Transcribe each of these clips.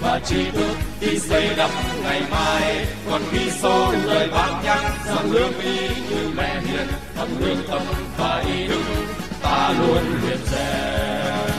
và tri thức đi xây đắp ngày mai còn ghi số lời bác nhắc rằng lương y như mẹ hiền thấm lương tâm và y đức ta luôn hiền rèn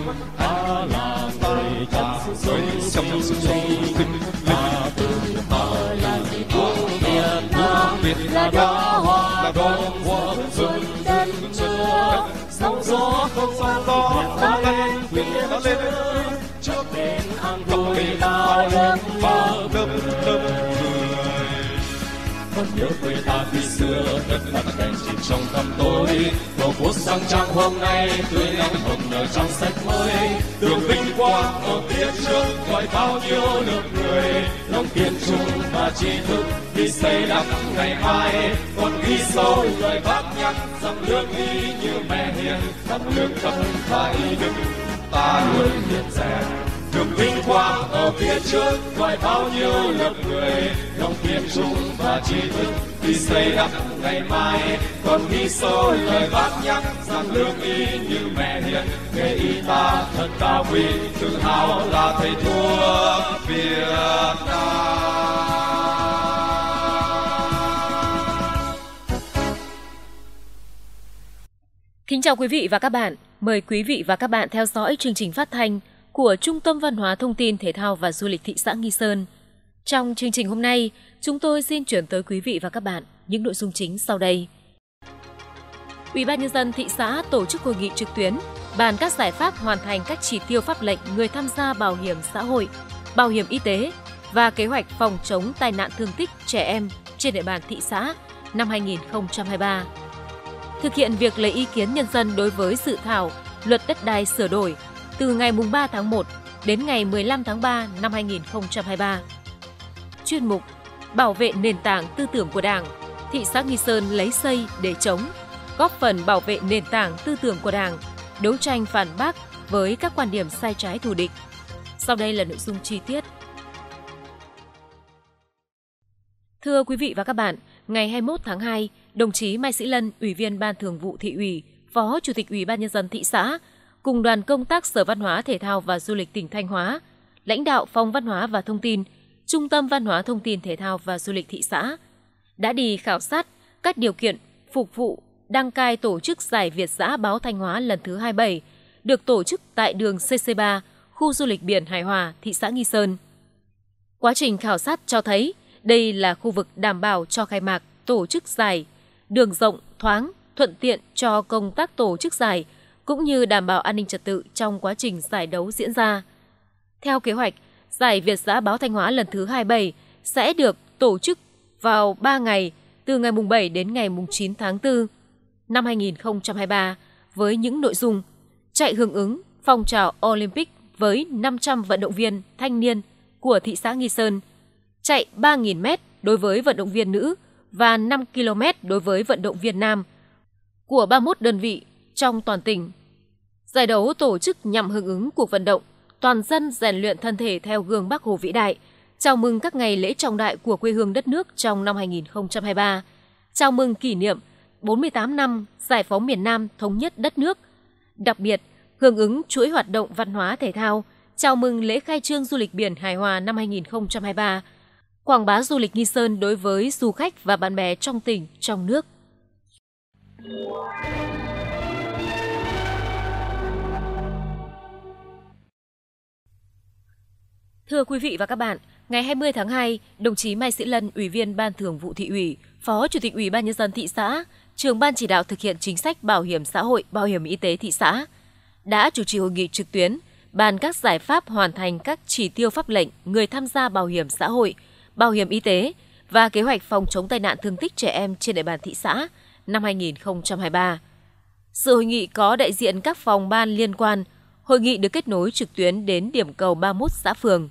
but hành trình trong tâm tôi tổ quốc sang trang hôm nay tươi nắng hồng nở trong sách mới đường vinh quang ở phía trước gọi bao nhiêu lượng người lòng kiên trung và trí thức đi xây đắp ngày mai còn ghi sâu lời bác nhắc rằng lương y như mẹ hiền thắp lương tâm và y đức ta luôn hiện rèn đường vinh quang ở phía trước gọi bao nhiêu lớp người lòng kiên trung và trí thức vì xây đắp ngày mai còn ghi số lời bác nhắc rằng lương y như mẹ hiền nghề y ta thật cao quý tự hào là thầy thuốc việt nam kính chào quý vị và các bạn mời quý vị và các bạn theo dõi chương trình phát thanh của Trung tâm Văn hóa Thông tin Thể thao và Du lịch thị xã Nghi Sơn. Trong chương trình hôm nay, Chúng tôi xin chuyển tới quý vị và các bạn những nội dung chính sau đây. Ủy ban nhân dân thị xã tổ chức hội nghị trực tuyến bàn các giải pháp hoàn thành các chỉ tiêu pháp lệnh người tham gia bảo hiểm xã hội, bảo hiểm y tế và kế hoạch phòng chống tai nạn thương tích trẻ em trên địa bàn thị xã năm 2023. Thực hiện việc lấy ý kiến nhân dân đối với dự thảo luật đất đai sửa đổi từ ngày 3 tháng 1 đến ngày 15 tháng 3 năm 2023. Chuyên mục bảo vệ nền tảng tư tưởng của Đảng, thị xã Nghi Sơn lấy xây để chống, góp phần bảo vệ nền tảng tư tưởng của Đảng, đấu tranh phản bác với các quan điểm sai trái thù địch. Sau đây là nội dung chi tiết. Thưa quý vị và các bạn, ngày 21 tháng 2, đồng chí Mai Sĩ Lân, Ủy viên Ban Thường vụ Thị ủy, Phó Chủ tịch Ủy ban Nhân dân thị xã, cùng đoàn công tác Sở Văn hóa, Thể thao và Du lịch tỉnh Thanh Hóa, lãnh đạo Phòng Văn hóa và Thông tin – Trung tâm Văn hóa Thông tin Thể thao và Du lịch thị xã đã đi khảo sát các điều kiện phục vụ đăng cai tổ chức giải Việt giã báo Thanh Hóa lần thứ 27 được tổ chức tại đường CC3, khu du lịch biển Hải Hòa, thị xã Nghi Sơn. Quá trình khảo sát cho thấy đây là khu vực đảm bảo cho khai mạc tổ chức giải, đường rộng, thoáng, thuận tiện cho công tác tổ chức giải cũng như đảm bảo an ninh trật tự trong quá trình giải đấu diễn ra. Theo kế hoạch, Giải Việt giã báo Thanh Hóa lần thứ 27 sẽ được tổ chức vào 3 ngày từ ngày mùng 7 đến ngày mùng 9 tháng 4 năm 2023 với những nội dung chạy hưởng ứng phong trào Olympic với 500 vận động viên thanh niên của thị xã Nghi Sơn, chạy 3.000m đối với vận động viên nữ và 5 km đối với vận động viên nam của 31 đơn vị trong toàn tỉnh. Giải đấu tổ chức nhằm hưởng ứng cuộc vận động toàn dân rèn luyện thân thể theo gương Bác Hồ vĩ đại, chào mừng các ngày lễ trọng đại của quê hương đất nước trong năm 2023, chào mừng kỷ niệm 48 năm giải phóng miền Nam thống nhất đất nước. Đặc biệt, hưởng ứng chuỗi hoạt động văn hóa thể thao, chào mừng lễ khai trương du lịch biển Hải hòa năm 2023, quảng bá du lịch Nghi Sơn đối với du khách và bạn bè trong tỉnh, trong nước. Thưa quý vị và các bạn, ngày 20 tháng 2, đồng chí Mai Sĩ Lân, Ủy viên Ban Thường vụ Thị ủy, Phó Chủ tịch Ủy ban nhân dân thị xã, trường ban chỉ đạo thực hiện chính sách bảo hiểm xã hội, bảo hiểm y tế thị xã, đã chủ trì hội nghị trực tuyến bàn các giải pháp hoàn thành các chỉ tiêu pháp lệnh người tham gia bảo hiểm xã hội, bảo hiểm y tế và kế hoạch phòng chống tai nạn thương tích trẻ em trên địa bàn thị xã năm 2023. Sự hội nghị có đại diện các phòng ban liên quan, hội nghị được kết nối trực tuyến đến điểm cầu 31 xã phường.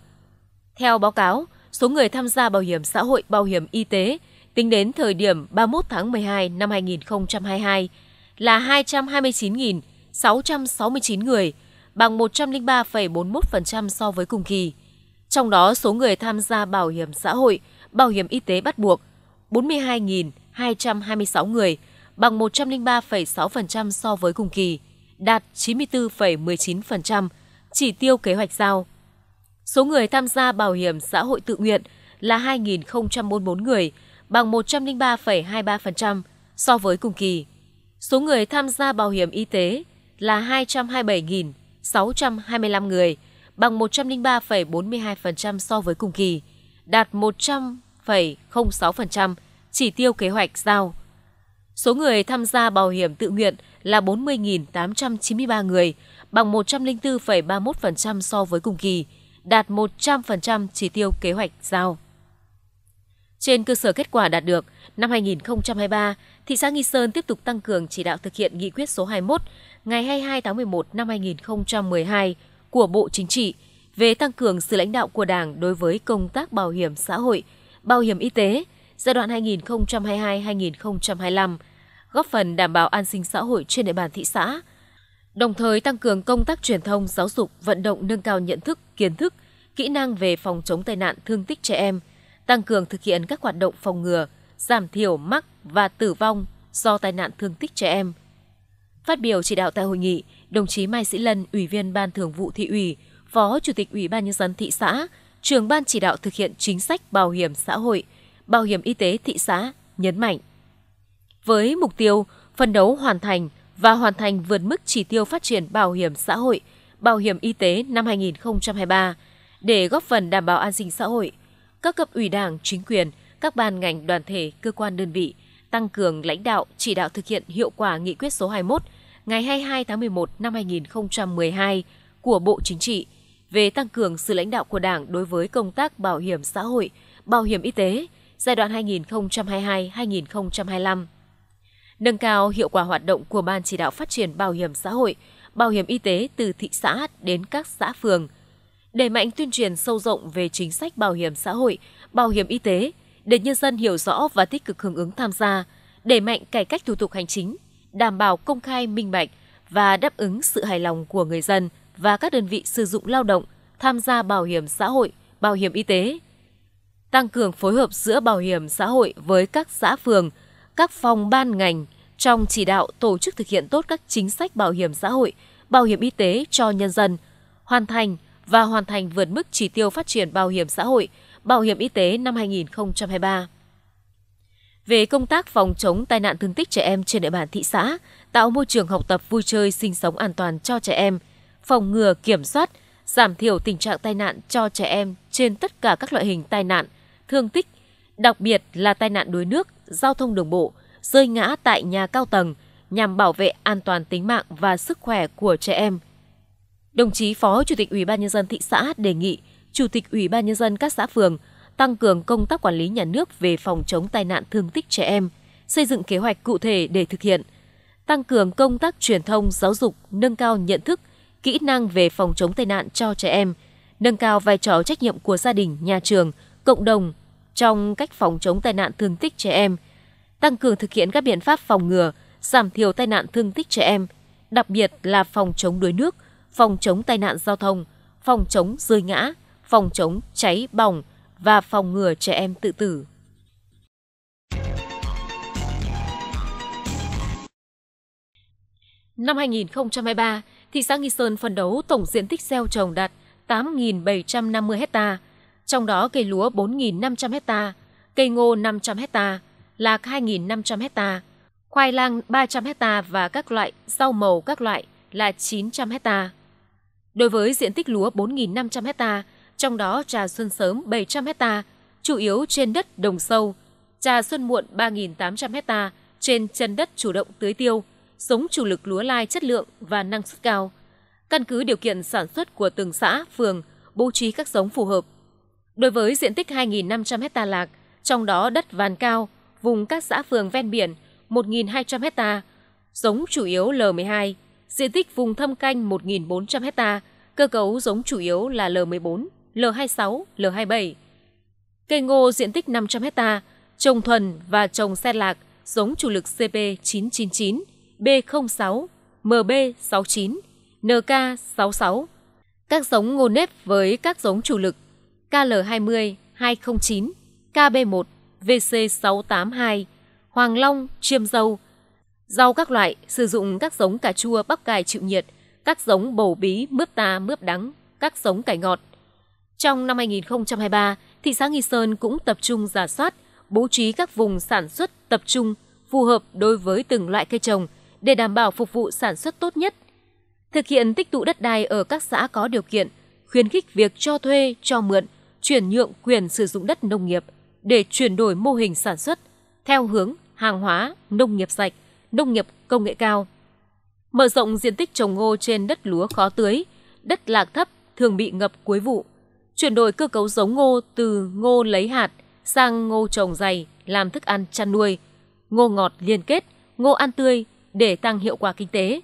Theo báo cáo, số người tham gia bảo hiểm xã hội, bảo hiểm y tế tính đến thời điểm 31 tháng 12 năm 2022 là 229.669 người, bằng 103,41% so với cùng kỳ. Trong đó, số người tham gia bảo hiểm xã hội, bảo hiểm y tế bắt buộc 42.226 người, bằng 103,6% so với cùng kỳ đạt 94,19%, chỉ tiêu kế hoạch giao. Số người tham gia bảo hiểm xã hội tự nguyện là 2.044 người, bằng 103,23% so với cùng kỳ. Số người tham gia bảo hiểm y tế là 227.625 người, bằng 103,42% so với cùng kỳ, đạt 100,06% chỉ tiêu kế hoạch giao. Số người tham gia bảo hiểm tự nguyện là 40.893 người, bằng 104,31% so với cùng kỳ, đạt 100% chỉ tiêu kế hoạch giao. Trên cơ sở kết quả đạt được, năm 2023, thị xã Nghi Sơn tiếp tục tăng cường chỉ đạo thực hiện nghị quyết số 21 ngày 22 tháng 11 năm 2012 của Bộ Chính trị về tăng cường sự lãnh đạo của Đảng đối với công tác bảo hiểm xã hội, bảo hiểm y tế giai đoạn 2022-2025 góp phần đảm bảo an sinh xã hội trên địa bàn thị xã. Đồng thời tăng cường công tác truyền thông, giáo dục, vận động nâng cao nhận thức, kiến thức, kỹ năng về phòng chống tai nạn thương tích trẻ em, tăng cường thực hiện các hoạt động phòng ngừa, giảm thiểu mắc và tử vong do tai nạn thương tích trẻ em. Phát biểu chỉ đạo tại hội nghị, đồng chí Mai Sĩ Lân, Ủy viên Ban Thường vụ Thị ủy, Phó Chủ tịch Ủy ban nhân dân thị xã, trưởng ban chỉ đạo thực hiện chính sách bảo hiểm xã hội, bảo hiểm y tế thị xã nhấn mạnh với mục tiêu phân đấu hoàn thành và hoàn thành vượt mức chỉ tiêu phát triển bảo hiểm xã hội, bảo hiểm y tế năm 2023 để góp phần đảm bảo an sinh xã hội. Các cấp ủy đảng, chính quyền, các ban ngành đoàn thể, cơ quan đơn vị tăng cường lãnh đạo, chỉ đạo thực hiện hiệu quả nghị quyết số 21 ngày 22 tháng 11 năm 2012 của Bộ Chính trị về tăng cường sự lãnh đạo của Đảng đối với công tác bảo hiểm xã hội, bảo hiểm y tế giai đoạn 2022-2025 nâng cao hiệu quả hoạt động của Ban chỉ đạo phát triển bảo hiểm xã hội, bảo hiểm y tế từ thị xã đến các xã phường, đẩy mạnh tuyên truyền sâu rộng về chính sách bảo hiểm xã hội, bảo hiểm y tế để nhân dân hiểu rõ và tích cực hưởng ứng tham gia, đẩy mạnh cải cách thủ tục hành chính, đảm bảo công khai minh bạch và đáp ứng sự hài lòng của người dân và các đơn vị sử dụng lao động tham gia bảo hiểm xã hội, bảo hiểm y tế. Tăng cường phối hợp giữa bảo hiểm xã hội với các xã phường – các phòng ban ngành trong chỉ đạo tổ chức thực hiện tốt các chính sách bảo hiểm xã hội, bảo hiểm y tế cho nhân dân, hoàn thành và hoàn thành vượt mức chỉ tiêu phát triển bảo hiểm xã hội, bảo hiểm y tế năm 2023. Về công tác phòng chống tai nạn thương tích trẻ em trên địa bàn thị xã, tạo môi trường học tập vui chơi sinh sống an toàn cho trẻ em, phòng ngừa kiểm soát, giảm thiểu tình trạng tai nạn cho trẻ em trên tất cả các loại hình tai nạn, thương tích, đặc biệt là tai nạn đuối nước, giao thông đường bộ, rơi ngã tại nhà cao tầng nhằm bảo vệ an toàn tính mạng và sức khỏe của trẻ em. Đồng chí Phó Chủ tịch Ủy ban nhân dân thị xã đề nghị Chủ tịch Ủy ban nhân dân các xã phường tăng cường công tác quản lý nhà nước về phòng chống tai nạn thương tích trẻ em, xây dựng kế hoạch cụ thể để thực hiện, tăng cường công tác truyền thông giáo dục, nâng cao nhận thức, kỹ năng về phòng chống tai nạn cho trẻ em, nâng cao vai trò trách nhiệm của gia đình, nhà trường, cộng đồng trong cách phòng chống tai nạn thương tích trẻ em, tăng cường thực hiện các biện pháp phòng ngừa, giảm thiểu tai nạn thương tích trẻ em, đặc biệt là phòng chống đuối nước, phòng chống tai nạn giao thông, phòng chống rơi ngã, phòng chống cháy bỏng và phòng ngừa trẻ em tự tử. Năm 2023, thị xã Nghi Sơn phấn đấu tổng diện tích gieo trồng đạt 8.750 hectare, trong đó cây lúa 4.500 hecta, cây ngô 500 hecta, lạc 2.500 hecta, khoai lang 300 hecta và các loại rau màu các loại là 900 hecta. Đối với diện tích lúa 4.500 hecta, trong đó trà xuân sớm 700 hecta, chủ yếu trên đất đồng sâu, trà xuân muộn 3.800 hecta trên chân đất chủ động tưới tiêu, giống chủ lực lúa lai chất lượng và năng suất cao. Căn cứ điều kiện sản xuất của từng xã, phường, bố trí các giống phù hợp Đối với diện tích 2.500 hecta lạc, trong đó đất vàn cao, vùng các xã phường ven biển 1.200 hecta, giống chủ yếu L12, diện tích vùng thâm canh 1.400 hecta, cơ cấu giống chủ yếu là L14, L26, L27. Cây ngô diện tích 500 hecta, trồng thuần và trồng sen lạc, giống chủ lực CP999, B06, MB69, NK66. Các giống ngô nếp với các giống chủ lực KL20-209, KB1-VC682, Hoàng Long, Chiêm Dâu. Rau các loại sử dụng các giống cà chua bắp cải chịu nhiệt, các giống bầu bí, mướp ta, mướp đắng, các giống cải ngọt. Trong năm 2023, thị xã Nghi Sơn cũng tập trung giả soát, bố trí các vùng sản xuất tập trung phù hợp đối với từng loại cây trồng để đảm bảo phục vụ sản xuất tốt nhất. Thực hiện tích tụ đất đai ở các xã có điều kiện, khuyến khích việc cho thuê, cho mượn – chuyển nhượng quyền sử dụng đất nông nghiệp để chuyển đổi mô hình sản xuất theo hướng hàng hóa, nông nghiệp sạch, nông nghiệp công nghệ cao. Mở rộng diện tích trồng ngô trên đất lúa khó tưới, đất lạc thấp thường bị ngập cuối vụ. Chuyển đổi cơ cấu giống ngô từ ngô lấy hạt sang ngô trồng dày làm thức ăn chăn nuôi, ngô ngọt liên kết, ngô ăn tươi để tăng hiệu quả kinh tế.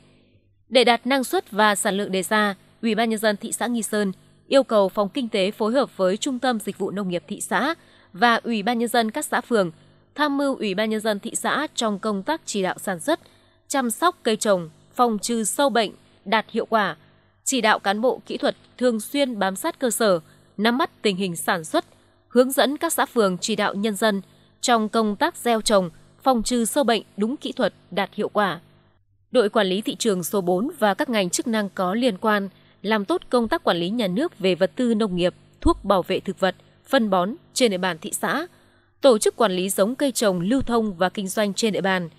Để đạt năng suất và sản lượng đề ra, Ủy ban nhân dân thị xã Nghi Sơn – yêu cầu phòng kinh tế phối hợp với Trung tâm Dịch vụ Nông nghiệp thị xã và Ủy ban Nhân dân các xã phường, tham mưu Ủy ban Nhân dân thị xã trong công tác chỉ đạo sản xuất, chăm sóc cây trồng, phòng trừ sâu bệnh, đạt hiệu quả, chỉ đạo cán bộ kỹ thuật thường xuyên bám sát cơ sở, nắm bắt tình hình sản xuất, hướng dẫn các xã phường chỉ đạo nhân dân trong công tác gieo trồng, phòng trừ sâu bệnh đúng kỹ thuật đạt hiệu quả. Đội quản lý thị trường số 4 và các ngành chức năng có liên quan – làm tốt công tác quản lý nhà nước về vật tư nông nghiệp, thuốc bảo vệ thực vật, phân bón trên địa bàn thị xã, tổ chức quản lý giống cây trồng lưu thông và kinh doanh trên địa bàn.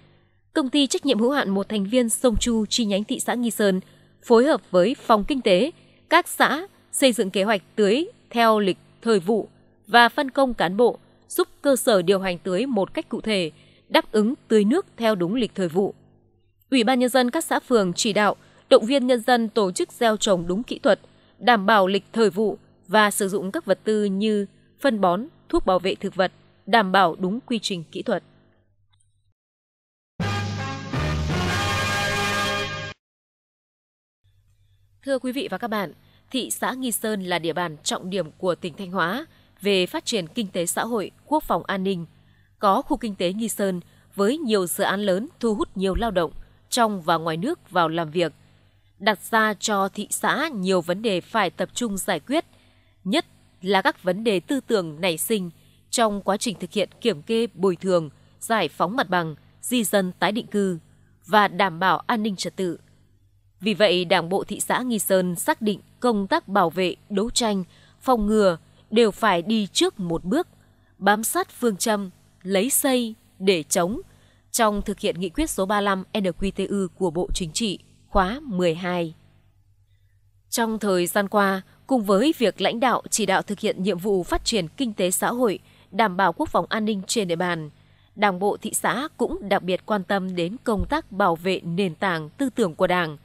Công ty trách nhiệm hữu hạn một thành viên Sông Chu chi nhánh thị xã Nghi Sơn phối hợp với phòng kinh tế, các xã xây dựng kế hoạch tưới theo lịch thời vụ và phân công cán bộ giúp cơ sở điều hành tưới một cách cụ thể, đáp ứng tưới nước theo đúng lịch thời vụ. Ủy ban nhân dân các xã phường chỉ đạo động viên nhân dân tổ chức gieo trồng đúng kỹ thuật, đảm bảo lịch thời vụ và sử dụng các vật tư như phân bón, thuốc bảo vệ thực vật, đảm bảo đúng quy trình kỹ thuật. Thưa quý vị và các bạn, thị xã Nghi Sơn là địa bàn trọng điểm của tỉnh Thanh Hóa về phát triển kinh tế xã hội, quốc phòng an ninh. Có khu kinh tế Nghi Sơn với nhiều dự án lớn thu hút nhiều lao động trong và ngoài nước vào làm việc – đặt ra cho thị xã nhiều vấn đề phải tập trung giải quyết, nhất là các vấn đề tư tưởng nảy sinh trong quá trình thực hiện kiểm kê bồi thường, giải phóng mặt bằng, di dân tái định cư và đảm bảo an ninh trật tự. Vì vậy, Đảng bộ thị xã Nghi Sơn xác định công tác bảo vệ, đấu tranh, phòng ngừa đều phải đi trước một bước, bám sát phương châm lấy xây để chống trong thực hiện nghị quyết số 35 NQTU của Bộ Chính trị khóa 12. Trong thời gian qua, cùng với việc lãnh đạo chỉ đạo thực hiện nhiệm vụ phát triển kinh tế xã hội, đảm bảo quốc phòng an ninh trên địa bàn, Đảng bộ thị xã cũng đặc biệt quan tâm đến công tác bảo vệ nền tảng tư tưởng của Đảng,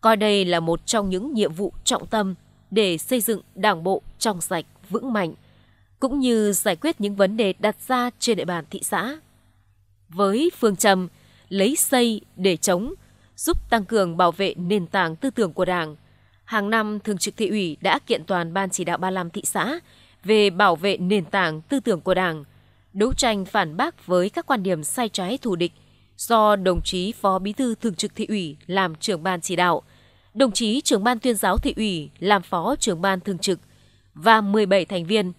coi đây là một trong những nhiệm vụ trọng tâm để xây dựng Đảng bộ trong sạch, vững mạnh, cũng như giải quyết những vấn đề đặt ra trên địa bàn thị xã. Với phương châm lấy xây để chống, giúp tăng cường bảo vệ nền tảng tư tưởng của Đảng. Hàng năm, Thường trực Thị ủy đã kiện toàn Ban chỉ đạo 35 thị xã về bảo vệ nền tảng tư tưởng của Đảng, đấu tranh phản bác với các quan điểm sai trái thù địch do đồng chí Phó Bí thư Thường trực Thị ủy làm trưởng ban chỉ đạo, đồng chí trưởng ban tuyên giáo thị ủy làm phó trưởng ban thường trực và 17 thành viên,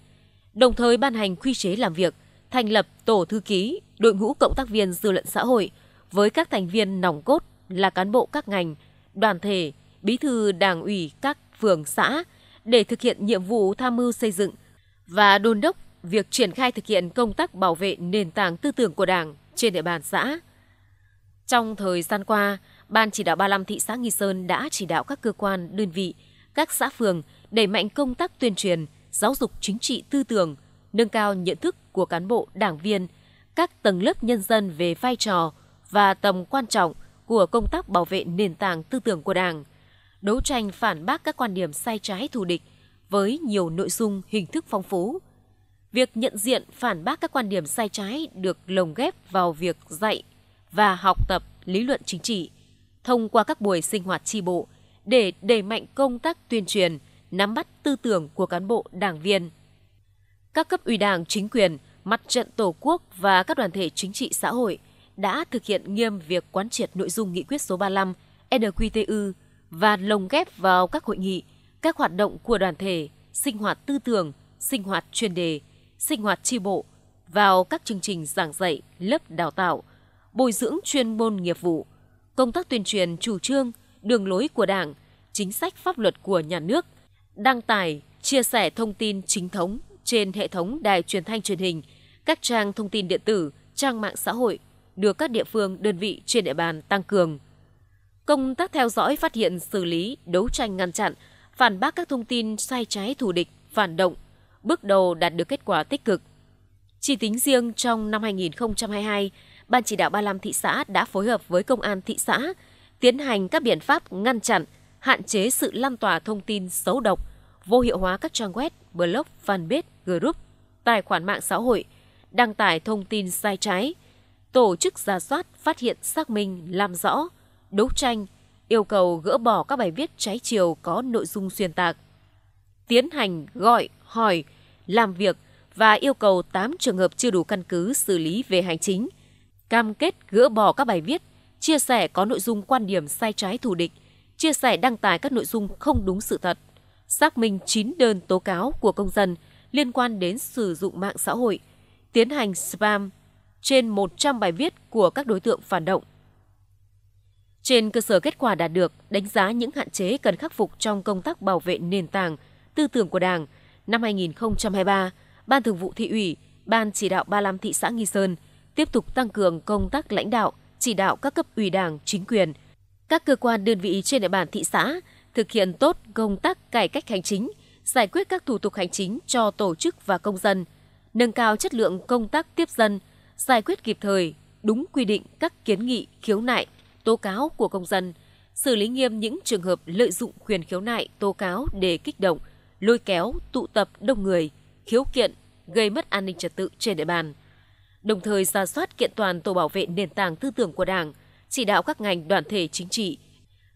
đồng thời ban hành quy chế làm việc, thành lập tổ thư ký, đội ngũ cộng tác viên dư luận xã hội với các thành viên nòng cốt là cán bộ các ngành, đoàn thể, bí thư đảng ủy các phường xã để thực hiện nhiệm vụ tham mưu xây dựng và đôn đốc việc triển khai thực hiện công tác bảo vệ nền tảng tư tưởng của Đảng trên địa bàn xã. Trong thời gian qua, Ban chỉ đạo 35 thị xã Nghi Sơn đã chỉ đạo các cơ quan, đơn vị, các xã phường đẩy mạnh công tác tuyên truyền, giáo dục chính trị tư tưởng, nâng cao nhận thức của cán bộ, đảng viên, các tầng lớp nhân dân về vai trò và tầm quan trọng của công tác bảo vệ nền tảng tư tưởng của Đảng, đấu tranh phản bác các quan điểm sai trái thù địch với nhiều nội dung hình thức phong phú. Việc nhận diện phản bác các quan điểm sai trái được lồng ghép vào việc dạy và học tập lý luận chính trị thông qua các buổi sinh hoạt tri bộ để đẩy mạnh công tác tuyên truyền, nắm bắt tư tưởng của cán bộ đảng viên. Các cấp ủy đảng, chính quyền, mặt trận tổ quốc và các đoàn thể chính trị xã hội đã thực hiện nghiêm việc quán triệt nội dung nghị quyết số 35 NQTU và lồng ghép vào các hội nghị, các hoạt động của đoàn thể, sinh hoạt tư tưởng, sinh hoạt chuyên đề, sinh hoạt tri bộ vào các chương trình giảng dạy, lớp đào tạo, bồi dưỡng chuyên môn nghiệp vụ, công tác tuyên truyền chủ trương, đường lối của Đảng, chính sách pháp luật của nhà nước, đăng tải, chia sẻ thông tin chính thống trên hệ thống đài truyền thanh truyền hình, các trang thông tin điện tử, trang mạng xã hội, được các địa phương, đơn vị trên địa bàn tăng cường. Công tác theo dõi phát hiện, xử lý, đấu tranh ngăn chặn, phản bác các thông tin sai trái thù địch, phản động, bước đầu đạt được kết quả tích cực. Chỉ tính riêng trong năm 2022, Ban chỉ đạo 35 thị xã đã phối hợp với Công an thị xã tiến hành các biện pháp ngăn chặn, hạn chế sự lan tỏa thông tin xấu độc, vô hiệu hóa các trang web, blog, fanpage, group, tài khoản mạng xã hội, đăng tải thông tin sai trái, tổ chức giả soát, phát hiện, xác minh, làm rõ, đấu tranh, yêu cầu gỡ bỏ các bài viết trái chiều có nội dung xuyên tạc. Tiến hành gọi, hỏi, làm việc và yêu cầu 8 trường hợp chưa đủ căn cứ xử lý về hành chính. Cam kết gỡ bỏ các bài viết, chia sẻ có nội dung quan điểm sai trái thù địch, chia sẻ đăng tải các nội dung không đúng sự thật. Xác minh 9 đơn tố cáo của công dân liên quan đến sử dụng mạng xã hội, tiến hành spam, trên 100 bài viết của các đối tượng phản động. Trên cơ sở kết quả đạt được, đánh giá những hạn chế cần khắc phục trong công tác bảo vệ nền tảng, tư tưởng của Đảng, năm 2023, Ban Thường vụ Thị ủy, Ban chỉ đạo 35 thị xã Nghi Sơn tiếp tục tăng cường công tác lãnh đạo, chỉ đạo các cấp ủy Đảng, chính quyền, các cơ quan đơn vị trên địa bàn thị xã thực hiện tốt công tác cải cách hành chính, giải quyết các thủ tục hành chính cho tổ chức và công dân, nâng cao chất lượng công tác tiếp dân, giải quyết kịp thời, đúng quy định các kiến nghị, khiếu nại, tố cáo của công dân, xử lý nghiêm những trường hợp lợi dụng quyền khiếu nại, tố cáo để kích động, lôi kéo, tụ tập đông người, khiếu kiện, gây mất an ninh trật tự trên địa bàn. Đồng thời ra soát kiện toàn tổ bảo vệ nền tảng tư tưởng của Đảng, chỉ đạo các ngành đoàn thể chính trị,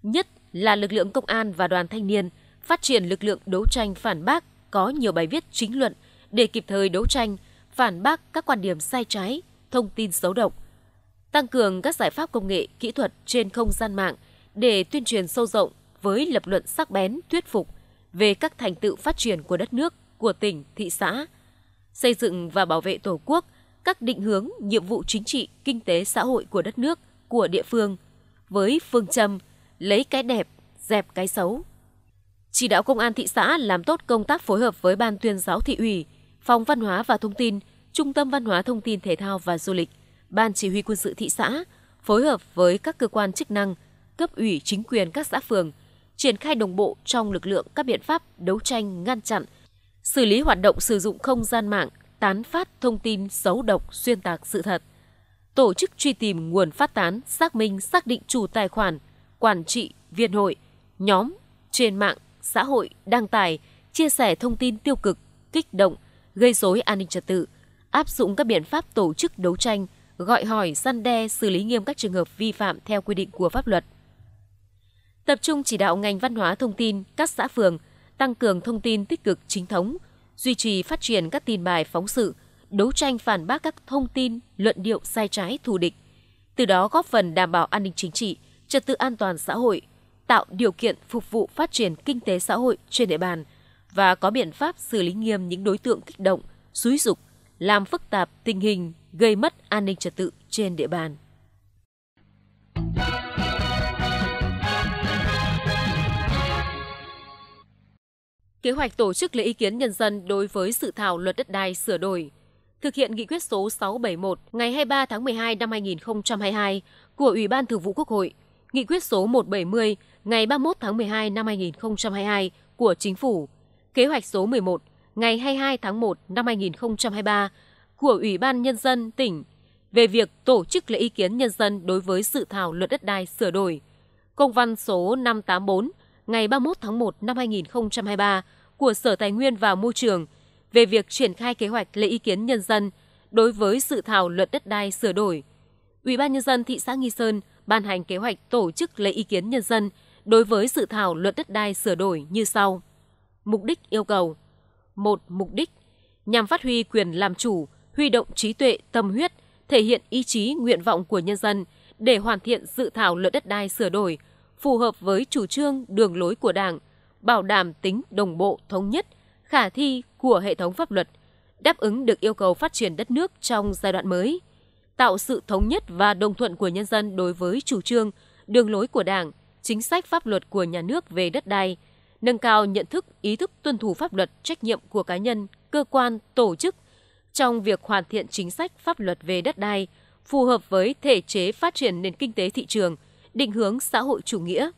nhất là lực lượng công an và đoàn thanh niên phát triển lực lượng đấu tranh phản bác có nhiều bài viết chính luận để kịp thời đấu tranh, phản bác các quan điểm sai trái, thông tin xấu độc, tăng cường các giải pháp công nghệ, kỹ thuật trên không gian mạng để tuyên truyền sâu rộng với lập luận sắc bén, thuyết phục về các thành tựu phát triển của đất nước, của tỉnh, thị xã, xây dựng và bảo vệ Tổ quốc, các định hướng, nhiệm vụ chính trị, kinh tế xã hội của đất nước, của địa phương với phương châm lấy cái đẹp, dẹp cái xấu. Chỉ đạo công an thị xã làm tốt công tác phối hợp với ban tuyên giáo thị ủy, phòng văn hóa và thông tin Trung tâm Văn hóa Thông tin Thể thao và Du lịch, Ban Chỉ huy Quân sự thị xã phối hợp với các cơ quan chức năng, cấp ủy chính quyền các xã phường, triển khai đồng bộ trong lực lượng các biện pháp đấu tranh ngăn chặn, xử lý hoạt động sử dụng không gian mạng, tán phát thông tin xấu độc xuyên tạc sự thật, tổ chức truy tìm nguồn phát tán, xác minh xác định chủ tài khoản, quản trị, viên hội, nhóm, trên mạng, xã hội, đăng tải, chia sẻ thông tin tiêu cực, kích động, gây dối an ninh trật tự – áp dụng các biện pháp tổ chức đấu tranh, gọi hỏi, săn đe, xử lý nghiêm các trường hợp vi phạm theo quy định của pháp luật. Tập trung chỉ đạo ngành văn hóa thông tin, các xã phường tăng cường thông tin tích cực chính thống, duy trì phát triển các tin bài phóng sự, đấu tranh phản bác các thông tin, luận điệu sai trái thù địch, từ đó góp phần đảm bảo an ninh chính trị, trật tự an toàn xã hội, tạo điều kiện phục vụ phát triển kinh tế xã hội trên địa bàn và có biện pháp xử lý nghiêm những đối tượng kích động, xúi dục làm phức tạp tình hình gây mất an ninh trật tự trên địa bàn. Kế hoạch tổ chức lấy ý kiến nhân dân đối với sự thảo luật đất đai sửa đổi, thực hiện nghị quyết số 671 ngày 23 tháng 12 năm 2022 của Ủy ban Thường vụ Quốc hội, nghị quyết số 170 ngày 31 tháng 12 năm 2022 của Chính phủ, kế hoạch số 11 ngày 22 tháng 1 năm 2023 của Ủy ban Nhân dân tỉnh về việc tổ chức lấy ý kiến nhân dân đối với dự thảo luật đất đai sửa đổi. Công văn số 584 ngày 31 tháng 1 năm 2023 của Sở Tài nguyên và Môi trường về việc triển khai kế hoạch lấy ý kiến nhân dân đối với dự thảo luật đất đai sửa đổi. Ủy ban nhân dân thị xã Nghi Sơn ban hành kế hoạch tổ chức lấy ý kiến nhân dân đối với dự thảo luật đất đai sửa đổi như sau. Mục đích yêu cầu một mục đích nhằm phát huy quyền làm chủ, huy động trí tuệ, tâm huyết, thể hiện ý chí, nguyện vọng của nhân dân để hoàn thiện dự thảo luật đất đai sửa đổi, phù hợp với chủ trương, đường lối của Đảng, bảo đảm tính đồng bộ, thống nhất, khả thi của hệ thống pháp luật, đáp ứng được yêu cầu phát triển đất nước trong giai đoạn mới, tạo sự thống nhất và đồng thuận của nhân dân đối với chủ trương, đường lối của Đảng, chính sách pháp luật của nhà nước về đất đai – nâng cao nhận thức, ý thức tuân thủ pháp luật, trách nhiệm của cá nhân, cơ quan, tổ chức trong việc hoàn thiện chính sách pháp luật về đất đai phù hợp với thể chế phát triển nền kinh tế thị trường, định hướng xã hội chủ nghĩa.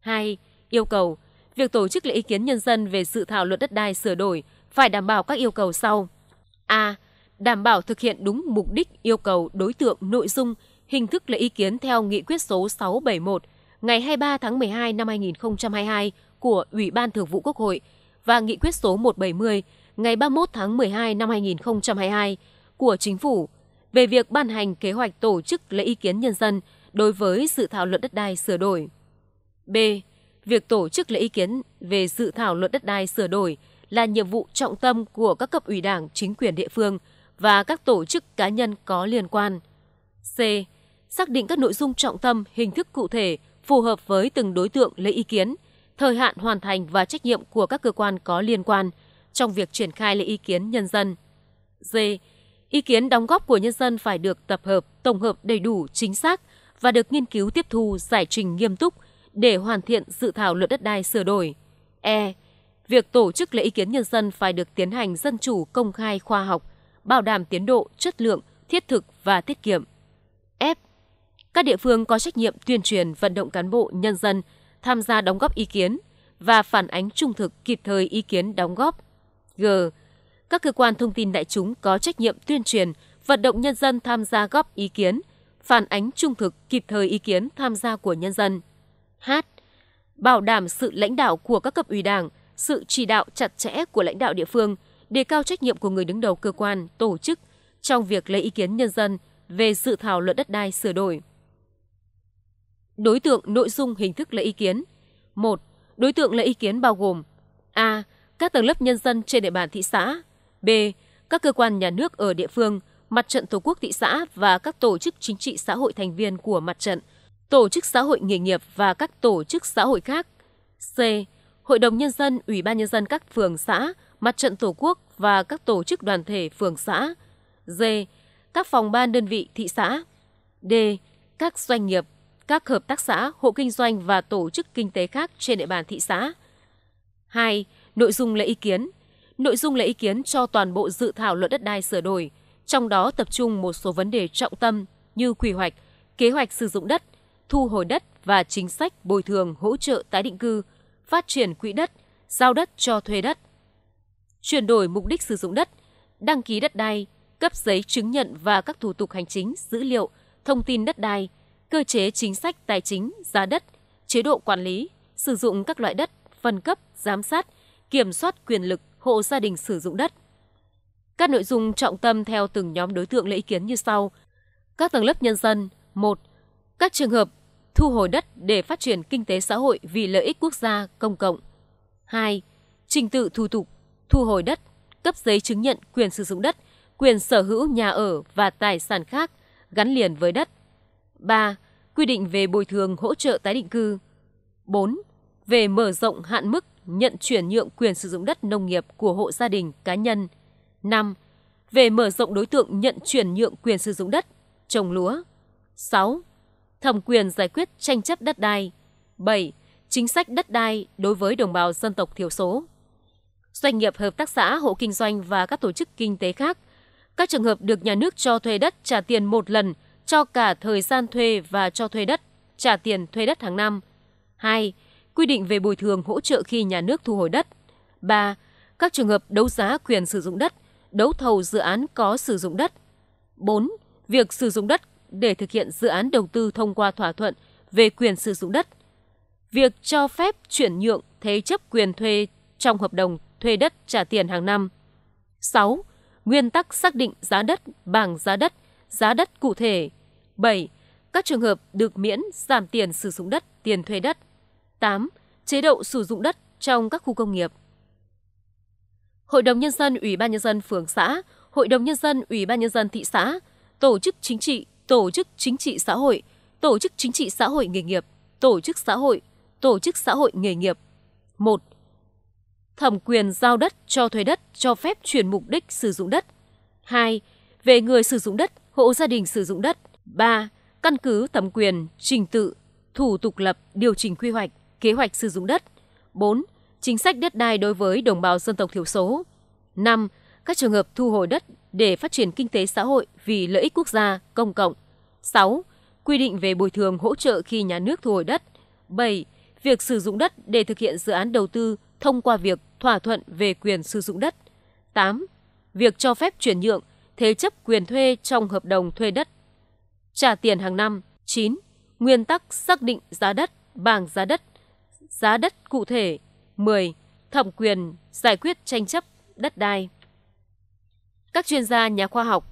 2. Yêu cầu việc tổ chức lấy ý kiến nhân dân về dự thảo luật đất đai sửa đổi phải đảm bảo các yêu cầu sau. A. Đảm bảo thực hiện đúng mục đích, yêu cầu, đối tượng, nội dung, hình thức lấy ý kiến theo nghị quyết số 671 ngày 23 tháng 12 năm 2022 của Ủy ban Thường vụ Quốc hội và nghị quyết số 170 ngày 31 tháng 12 năm 2022 của Chính phủ về việc ban hành kế hoạch tổ chức lấy ý kiến nhân dân đối với dự thảo luật đất đai sửa đổi. B. Việc tổ chức lấy ý kiến về dự thảo luật đất đai sửa đổi là nhiệm vụ trọng tâm của các cấp ủy đảng, chính quyền địa phương và các tổ chức cá nhân có liên quan. C. Xác định các nội dung trọng tâm, hình thức cụ thể phù hợp với từng đối tượng lấy ý kiến – thời hạn hoàn thành và trách nhiệm của các cơ quan có liên quan trong việc triển khai lấy ý kiến nhân dân. D. Ý kiến đóng góp của nhân dân phải được tập hợp, tổng hợp đầy đủ, chính xác và được nghiên cứu tiếp thu, giải trình nghiêm túc để hoàn thiện dự thảo luật đất đai sửa đổi. E. Việc tổ chức lấy ý kiến nhân dân phải được tiến hành dân chủ, công khai, khoa học, bảo đảm tiến độ, chất lượng, thiết thực và tiết kiệm. F. Các địa phương có trách nhiệm tuyên truyền vận động cán bộ, nhân dân – tham gia đóng góp ý kiến và phản ánh trung thực kịp thời ý kiến đóng góp. G. Các cơ quan thông tin đại chúng có trách nhiệm tuyên truyền, vận động nhân dân tham gia góp ý kiến, phản ánh trung thực kịp thời ý kiến tham gia của nhân dân. H. Bảo đảm sự lãnh đạo của các cấp ủy đảng, sự chỉ đạo chặt chẽ của lãnh đạo địa phương, đề cao trách nhiệm của người đứng đầu cơ quan, tổ chức trong việc lấy ý kiến nhân dân về dự thảo luật đất đai sửa đổi. Đối tượng, nội dung, hình thức lấy ý kiến. 1. Đối tượng lấy ý kiến bao gồm A. Các tầng lớp nhân dân trên địa bàn thị xã. B. Các cơ quan nhà nước ở địa phương, mặt trận Tổ quốc thị xã và các tổ chức chính trị xã hội thành viên của mặt trận, tổ chức xã hội nghề nghiệp và các tổ chức xã hội khác. C. Hội đồng nhân dân, Ủy ban nhân dân các phường xã, mặt trận Tổ quốc và các tổ chức đoàn thể phường xã. D. Các phòng ban đơn vị thị xã. D. Các doanh nghiệp các hợp tác xã, hộ kinh doanh và tổ chức kinh tế khác trên địa bàn thị xã. 2. Nội dung lấy ý kiến. Nội dung lấy ý kiến cho toàn bộ dự thảo luật đất đai sửa đổi, trong đó tập trung một số vấn đề trọng tâm như quy hoạch, kế hoạch sử dụng đất, thu hồi đất và chính sách bồi thường hỗ trợ tái định cư, phát triển quỹ đất, giao đất cho thuê đất. Chuyển đổi mục đích sử dụng đất, đăng ký đất đai, cấp giấy chứng nhận và các thủ tục hành chính, dữ liệu, thông tin đất đai, cơ chế chính sách tài chính, giá đất, chế độ quản lý, sử dụng các loại đất, phân cấp, giám sát, kiểm soát quyền lực hộ gia đình sử dụng đất. Các nội dung trọng tâm theo từng nhóm đối tượng lấy ý kiến như sau. Các tầng lớp nhân dân, một, Các trường hợp thu hồi đất để phát triển kinh tế xã hội vì lợi ích quốc gia, công cộng. 2. Trình tự thủ tục thu hồi đất, cấp giấy chứng nhận quyền sử dụng đất, quyền sở hữu nhà ở và tài sản khác gắn liền với đất. 3. Quy định về bồi thường hỗ trợ tái định cư. 4. Về mở rộng hạn mức nhận chuyển nhượng quyền sử dụng đất nông nghiệp của hộ gia đình cá nhân. 5. Về mở rộng đối tượng nhận chuyển nhượng quyền sử dụng đất, trồng lúa. 6. Thẩm quyền giải quyết tranh chấp đất đai. 7. Chính sách đất đai đối với đồng bào dân tộc thiểu số. Doanh nghiệp hợp tác xã, hộ kinh doanh và các tổ chức kinh tế khác. Các trường hợp được nhà nước cho thuê đất trả tiền một lần – cho cả thời gian thuê và cho thuê đất, trả tiền thuê đất hàng năm. 2. Quy định về bồi thường hỗ trợ khi nhà nước thu hồi đất. 3. Các trường hợp đấu giá quyền sử dụng đất, đấu thầu dự án có sử dụng đất. 4. Việc sử dụng đất để thực hiện dự án đầu tư thông qua thỏa thuận về quyền sử dụng đất. Việc cho phép chuyển nhượng thế chấp quyền thuê trong hợp đồng thuê đất trả tiền hàng năm. 6. Nguyên tắc xác định giá đất, bảng giá đất, giá đất cụ thể, 7. Các trường hợp được miễn giảm tiền sử dụng đất, tiền thuê đất. 8. Chế độ sử dụng đất trong các khu công nghiệp. Hội đồng nhân dân Ủy ban nhân dân phường xã, Hội đồng nhân dân Ủy ban nhân dân thị xã, tổ chức chính trị, tổ chức chính trị xã hội, tổ chức chính trị xã hội nghề nghiệp, tổ chức xã hội, tổ chức xã hội nghề nghiệp. 1. Thẩm quyền giao đất cho thuê đất cho phép chuyển mục đích sử dụng đất. 2. Về người sử dụng đất, hộ gia đình sử dụng đất. 3. Căn cứ thẩm quyền, trình tự, thủ tục lập, điều chỉnh quy hoạch, kế hoạch sử dụng đất. 4. Chính sách đất đai đối với đồng bào dân tộc thiểu số. 5. Các trường hợp thu hồi đất để phát triển kinh tế xã hội vì lợi ích quốc gia, công cộng. 6. Quy định về bồi thường hỗ trợ khi nhà nước thu hồi đất. 7. Việc sử dụng đất để thực hiện dự án đầu tư thông qua việc thỏa thuận về quyền sử dụng đất. 8. Việc cho phép chuyển nhượng, thế chấp quyền thuê trong hợp đồng thuê đất trả tiền hàng năm. 9. Nguyên tắc xác định giá đất, bảng giá đất, giá đất cụ thể. 10. Thẩm quyền giải quyết tranh chấp đất đai. Các chuyên gia nhà khoa học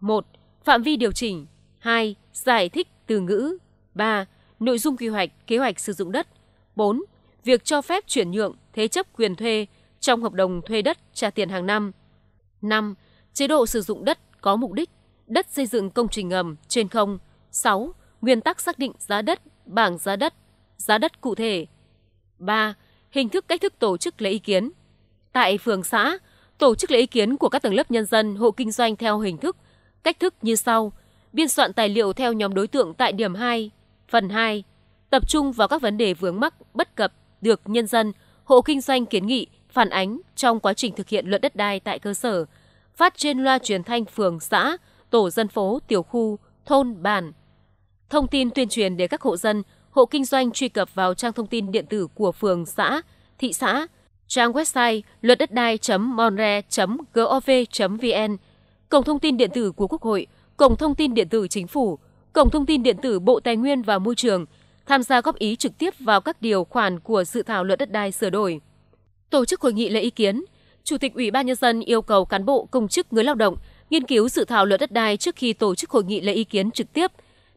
1. Phạm vi điều chỉnh 2. Giải thích từ ngữ 3. Nội dung quy hoạch, kế hoạch sử dụng đất 4. Việc cho phép chuyển nhượng, thế chấp quyền thuê trong hợp đồng thuê đất trả tiền hàng năm 5. Chế độ sử dụng đất có mục đích đất xây dựng công trình ngầm trên không. 6. Nguyên tắc xác định giá đất, bảng giá đất, giá đất cụ thể. 3. Hình thức cách thức tổ chức lấy ý kiến. Tại phường xã, tổ chức lấy ý kiến của các tầng lớp nhân dân, hộ kinh doanh theo hình thức, cách thức như sau: biên soạn tài liệu theo nhóm đối tượng tại điểm 2, phần 2, tập trung vào các vấn đề vướng mắc, bất cập được nhân dân, hộ kinh doanh kiến nghị, phản ánh trong quá trình thực hiện luật đất đai tại cơ sở, phát trên loa truyền thanh phường xã tổ dân phố, tiểu khu, thôn, bản. Thông tin tuyên truyền để các hộ dân, hộ kinh doanh truy cập vào trang thông tin điện tử của phường, xã, thị xã, trang website luật đất đai.monre.gov.vn, cổng thông tin điện tử của Quốc hội, cổng thông tin điện tử chính phủ, cổng thông tin điện tử Bộ Tài nguyên và Môi trường, tham gia góp ý trực tiếp vào các điều khoản của dự thảo luật đất đai sửa đổi. Tổ chức hội nghị lấy ý kiến, Chủ tịch Ủy ban nhân dân yêu cầu cán bộ công chức người lao động nghiên cứu dự thảo luật đất đai trước khi tổ chức hội nghị lấy ý kiến trực tiếp.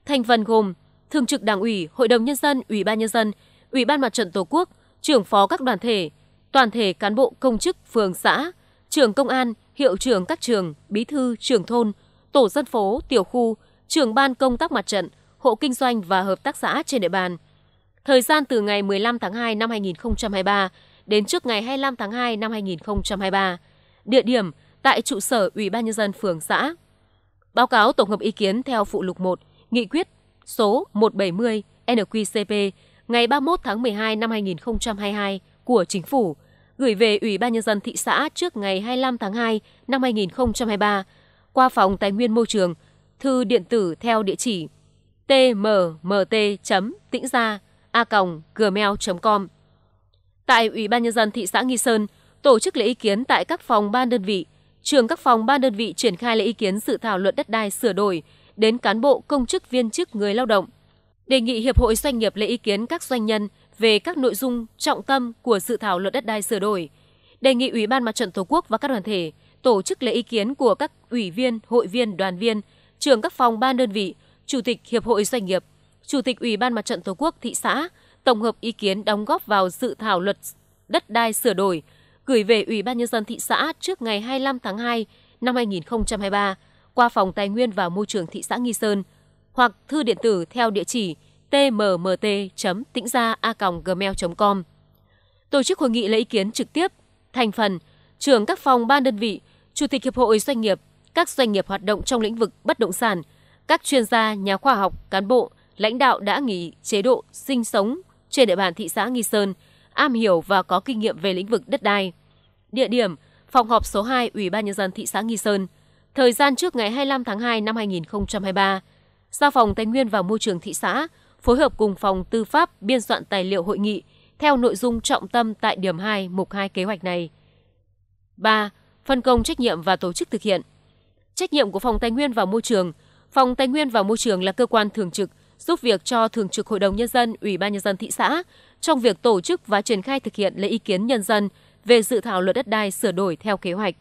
Thành phần gồm Thường trực Đảng ủy, Hội đồng nhân dân, Ủy ban nhân dân, Ủy ban Mặt trận Tổ quốc, trưởng phó các đoàn thể, toàn thể cán bộ công chức phường xã, trưởng công an, hiệu trưởng các trường, bí thư trưởng thôn, tổ dân phố, tiểu khu, trưởng ban công tác mặt trận, hộ kinh doanh và hợp tác xã trên địa bàn. Thời gian từ ngày 15 tháng 2 năm 2023 đến trước ngày 25 tháng 2 năm 2023. Địa điểm tại trụ sở Ủy ban nhân dân phường xã. Báo cáo tổng hợp ý kiến theo phụ lục 1, nghị quyết số 170 NQCP ngày 31 tháng 12 năm 2022 của Chính phủ gửi về Ủy ban nhân dân thị xã trước ngày 25 tháng 2 năm 2023 qua phòng Tài nguyên Môi trường, thư điện tử theo địa chỉ tmmt.tĩnh.gia.gmail.com. Tại Ủy ban nhân dân thị xã Nghi Sơn, tổ chức lấy ý kiến tại các phòng ban đơn vị – trưởng các phòng ban đơn vị triển khai lấy ý kiến dự thảo luật đất đai sửa đổi đến cán bộ, công chức, viên chức, người lao động. Đề nghị Hiệp hội Doanh nghiệp lấy ý kiến các doanh nhân về các nội dung trọng tâm của dự thảo luật đất đai sửa đổi. Đề nghị Ủy ban Mặt trận Tổ quốc và các đoàn thể tổ chức lấy ý kiến của các ủy viên, hội viên, đoàn viên, trưởng các phòng ban đơn vị, Chủ tịch Hiệp hội Doanh nghiệp, Chủ tịch Ủy ban Mặt trận Tổ quốc thị xã, tổng hợp ý kiến đóng góp vào dự thảo luật đất đai sửa đổi – gửi về Ủy ban Nhân dân thị xã trước ngày 25 tháng 2 năm 2023 qua Phòng Tài nguyên và Môi trường thị xã Nghi Sơn hoặc thư điện tử theo địa chỉ tmmt.tínhgia.gmail.com. Tổ chức hội nghị lấy ý kiến trực tiếp, thành phần, trưởng các phòng ban đơn vị, chủ tịch hiệp hội doanh nghiệp, các doanh nghiệp hoạt động trong lĩnh vực bất động sản, các chuyên gia, nhà khoa học, cán bộ, lãnh đạo đã nghỉ chế độ sinh sống trên địa bàn thị xã Nghi Sơn – am hiểu và có kinh nghiệm về lĩnh vực đất đai. Địa điểm: Phòng họp số 2 Ủy ban nhân dân thị xã Nghi Sơn. Thời gian trước ngày 25 tháng 2 năm 2023. Giao phòng Tài nguyên và Môi trường thị xã phối hợp cùng phòng Tư pháp biên soạn tài liệu hội nghị theo nội dung trọng tâm tại điểm 2 mục 2 kế hoạch này. 3. Phân công trách nhiệm và tổ chức thực hiện. Trách nhiệm của Phòng Tài nguyên và Môi trường Phòng Tài nguyên và Môi trường là cơ quan thường trực giúp việc cho Thường trực Hội đồng Nhân dân, Ủy ban Nhân dân thị xã trong việc tổ chức và triển khai thực hiện lấy ý kiến nhân dân về dự thảo luật đất đai sửa đổi theo kế hoạch.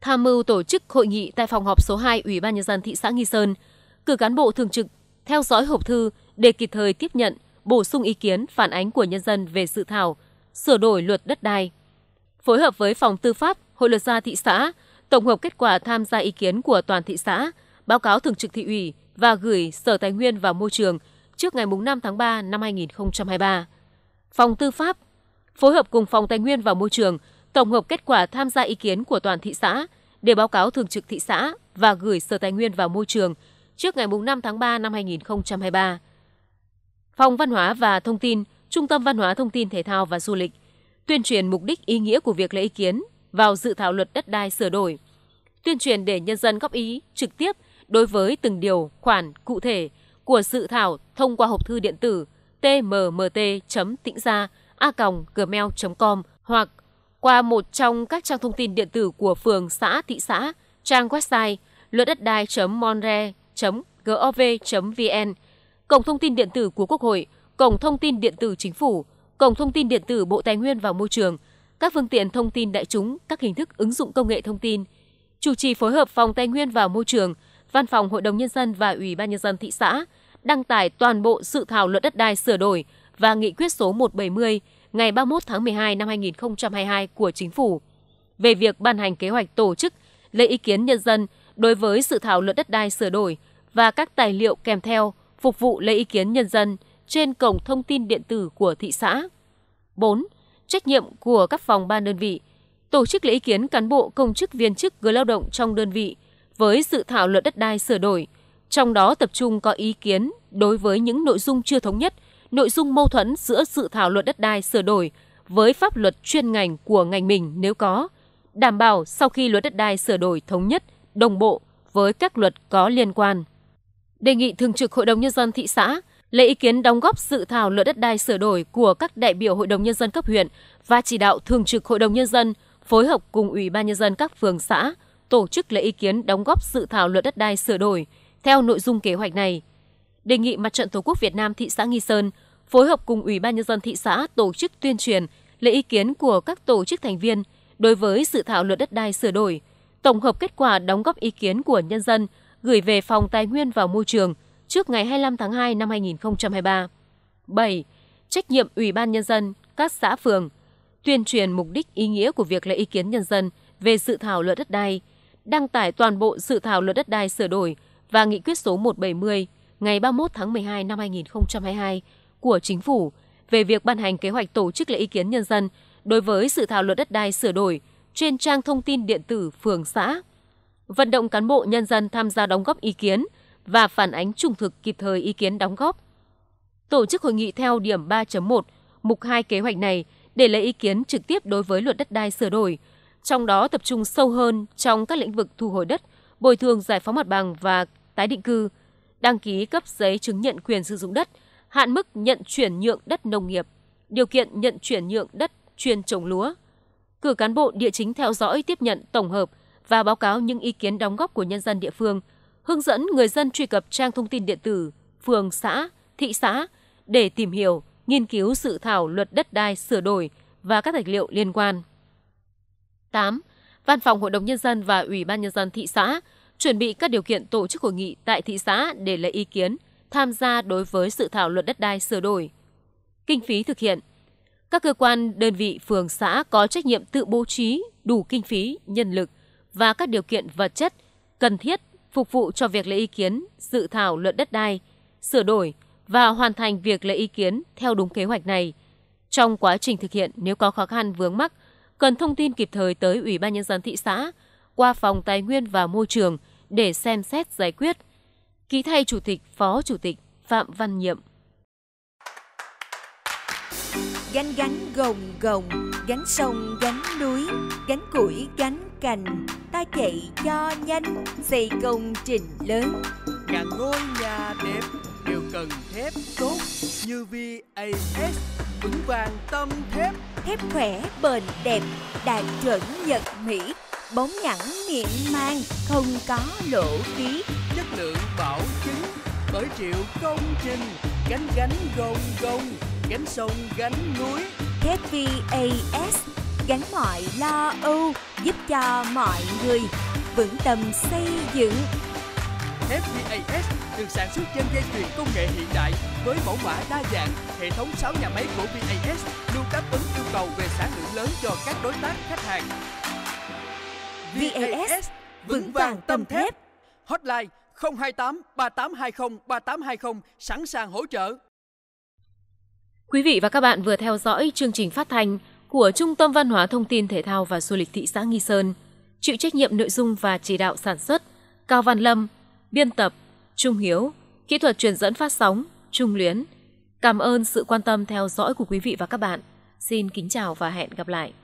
Tham mưu tổ chức hội nghị tại phòng họp số 2 Ủy ban nhân dân thị xã Nghi Sơn, cử cán bộ thường trực theo dõi hộp thư để kịp thời tiếp nhận, bổ sung ý kiến phản ánh của nhân dân về dự thảo sửa đổi luật đất đai. Phối hợp với phòng tư pháp, hội luật gia thị xã tổng hợp kết quả tham gia ý kiến của toàn thị xã, báo cáo thường trực thị ủy và gửi Sở Tài nguyên và Môi trường trước ngày 5 tháng 3 năm 2023. Phòng Tư pháp phối hợp cùng Phòng Tài nguyên và Môi trường tổng hợp kết quả tham gia ý kiến của toàn thị xã để báo cáo Thường trực thị xã và gửi Sở Tài nguyên và Môi trường trước ngày 5 tháng 3 năm 2023. Phòng Văn hóa và Thông tin, Trung tâm Văn hóa Thông tin Thể thao và Du lịch tuyên truyền mục đích ý nghĩa của việc lấy ý kiến vào dự thảo luật đất đai sửa đổi, tuyên truyền để nhân dân góp ý trực tiếp đối với từng điều khoản cụ thể của dự thảo thông qua hộp thư điện tử tmmt tĩnh gia a gmail com hoặc qua một trong các trang thông tin điện tử của phường xã thị xã trang website luật đất đai monre gov vn cổng thông tin điện tử của quốc hội cổng thông tin điện tử chính phủ cổng thông tin điện tử bộ tài nguyên và môi trường các phương tiện thông tin đại chúng các hình thức ứng dụng công nghệ thông tin chủ trì phối hợp phòng tài nguyên và môi trường Văn phòng Hội đồng Nhân dân và Ủy ban Nhân dân thị xã đăng tải toàn bộ dự thảo luật đất đai sửa đổi và nghị quyết số 170 ngày 31 tháng 12 năm 2022 của Chính phủ về việc ban hành kế hoạch tổ chức lấy ý kiến nhân dân đối với dự thảo luật đất đai sửa đổi và các tài liệu kèm theo phục vụ lấy ý kiến nhân dân trên cổng thông tin điện tử của thị xã. 4. Trách nhiệm của các phòng ban đơn vị tổ chức lấy ý kiến cán bộ công chức viên chức người lao động trong đơn vị với dự thảo luật đất đai sửa đổi, trong đó tập trung có ý kiến đối với những nội dung chưa thống nhất, nội dung mâu thuẫn giữa dự thảo luật đất đai sửa đổi với pháp luật chuyên ngành của ngành mình nếu có, đảm bảo sau khi luật đất đai sửa đổi thống nhất, đồng bộ với các luật có liên quan. Đề nghị Thường trực Hội đồng Nhân dân thị xã lấy ý kiến đóng góp dự thảo luật đất đai sửa đổi của các đại biểu Hội đồng Nhân dân cấp huyện và chỉ đạo Thường trực Hội đồng Nhân dân phối hợp cùng Ủy ban Nhân dân các phường xã, tổ chức lấy ý kiến đóng góp dự thảo luật đất đai sửa đổi theo nội dung kế hoạch này. Đề nghị Mặt trận Tổ quốc Việt Nam thị xã Nghi Sơn phối hợp cùng Ủy ban nhân dân thị xã tổ chức tuyên truyền lấy ý kiến của các tổ chức thành viên đối với dự thảo luật đất đai sửa đổi, tổng hợp kết quả đóng góp ý kiến của nhân dân gửi về Phòng Tài nguyên và Môi trường trước ngày 25 tháng 2 năm 2023. 7. Trách nhiệm Ủy ban nhân dân các xã phường tuyên truyền mục đích ý nghĩa của việc lấy ý kiến nhân dân về dự thảo luật đất đai – đăng tải toàn bộ dự thảo luật đất đai sửa đổi và nghị quyết số 170 ngày 31 tháng 12 năm 2022 của Chính phủ về việc ban hành kế hoạch tổ chức lấy ý kiến nhân dân đối với dự thảo luật đất đai sửa đổi trên trang thông tin điện tử phường xã. Vận động cán bộ nhân dân tham gia đóng góp ý kiến và phản ánh trung thực kịp thời ý kiến đóng góp. Tổ chức hội nghị theo điểm 3.1, mục 2 kế hoạch này để lấy ý kiến trực tiếp đối với luật đất đai sửa đổi – trong đó tập trung sâu hơn trong các lĩnh vực thu hồi đất, bồi thường giải phóng mặt bằng và tái định cư, đăng ký cấp giấy chứng nhận quyền sử dụng đất, hạn mức nhận chuyển nhượng đất nông nghiệp, điều kiện nhận chuyển nhượng đất chuyên trồng lúa. Cử cán bộ địa chính theo dõi, tiếp nhận, tổng hợp và báo cáo những ý kiến đóng góp của nhân dân địa phương, hướng dẫn người dân truy cập trang thông tin điện tử phường, xã, thị xã để tìm hiểu, nghiên cứu dự thảo luật đất đai sửa đổi và các tài liệu liên quan. 8. Văn phòng Hội đồng Nhân dân và Ủy ban Nhân dân thị xã chuẩn bị các điều kiện tổ chức hội nghị tại thị xã để lấy ý kiến, tham gia đối với sự thảo luật đất đai sửa đổi. Kinh phí thực hiện Các cơ quan, đơn vị, phường, xã có trách nhiệm tự bố trí đủ kinh phí, nhân lực và các điều kiện vật chất cần thiết phục vụ cho việc lấy ý kiến dự thảo luật đất đai, sửa đổi và hoàn thành việc lấy ý kiến theo đúng kế hoạch này. Trong quá trình thực hiện, nếu có khó khăn vướng mắc, cần thông tin kịp thời tới Ủy ban Nhân dân thị xã, qua Phòng Tài nguyên và Môi trường để xem xét giải quyết. Ký thay Chủ tịch, Phó Chủ tịch Phạm Văn Nhiệm. Gánh gánh gồng gồng, gánh sông gánh núi, gánh củi gánh cành, ta chạy cho nhanh, xây công trình lớn. Cả ngôi nhà đẹp đều cần thép tốt như VAS vững vàng tâm thép thép khỏe, bền đẹp, đạt chuẩn Nhật Mỹ, bóng nhẵn miệng mang, không có lỗ phí. Chất lượng bảo chứng, bởi triệu công trình, gánh gánh gồng gồng, gánh sông gánh núi. Thép VAS gánh mọi lo âu, giúp cho mọi người vững tâm xây dựng. Thép VAS được sản xuất trên dây chuyền công nghệ hiện đại với mẫu mã đa dạng, hệ thống 6 nhà máy của VAS luôn đáp ứng yêu cầu về sản lượng lớn cho các đối tác khách hàng. VAS vững vàng tâm thép. Hotline 028 3820 3820 sẵn sàng hỗ trợ. Quý vị và các bạn vừa theo dõi chương trình phát thanh của Trung tâm Văn hóa Thông tin Thể thao và Du lịch thị xã Nghi Sơn. Chịu trách nhiệm nội dung và chỉ đạo sản xuất Cao Văn Lâm, biên tập Trung Hiếu, kỹ thuật truyền dẫn phát sóng, Trung Luyến. Cảm ơn sự quan tâm theo dõi của quý vị và các bạn. Xin kính chào và hẹn gặp lại.